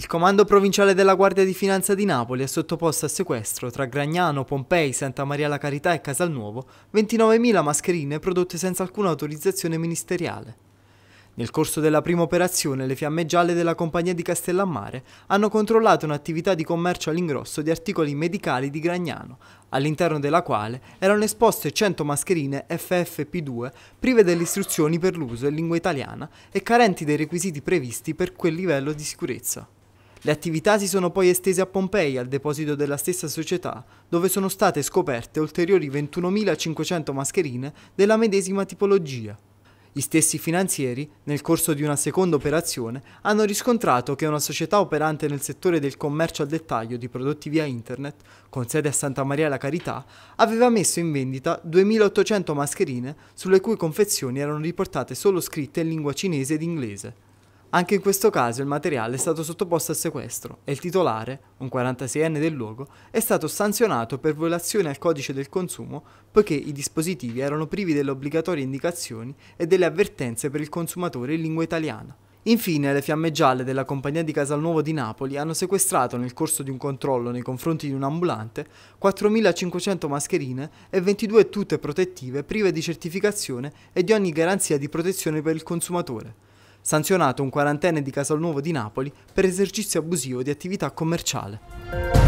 Il comando provinciale della Guardia di Finanza di Napoli è sottoposto a sequestro tra Gragnano, Pompei, Santa Maria la Carità e Casalnuovo 29.000 mascherine prodotte senza alcuna autorizzazione ministeriale. Nel corso della prima operazione le fiamme gialle della compagnia di Castellammare hanno controllato un'attività di commercio all'ingrosso di articoli medicali di Gragnano, all'interno della quale erano esposte 100 mascherine FFP2 prive delle istruzioni per l'uso in lingua italiana e carenti dei requisiti previsti per quel livello di sicurezza. Le attività si sono poi estese a Pompei, al deposito della stessa società, dove sono state scoperte ulteriori 21.500 mascherine della medesima tipologia. Gli stessi finanzieri, nel corso di una seconda operazione, hanno riscontrato che una società operante nel settore del commercio al dettaglio di prodotti via internet, con sede a Santa Maria la Carità, aveva messo in vendita 2.800 mascherine sulle cui confezioni erano riportate solo scritte in lingua cinese ed inglese. Anche in questo caso il materiale è stato sottoposto a sequestro e il titolare, un 46enne del luogo, è stato sanzionato per violazione al codice del consumo poiché i dispositivi erano privi delle obbligatorie indicazioni e delle avvertenze per il consumatore in lingua italiana. Infine, le fiamme gialle della compagnia di Casalnuovo di Napoli hanno sequestrato nel corso di un controllo nei confronti di un ambulante 4.500 mascherine e 22 tute protettive prive di certificazione e di ogni garanzia di protezione per il consumatore sanzionato un quarantenne di Casalnuovo di Napoli per esercizio abusivo di attività commerciale.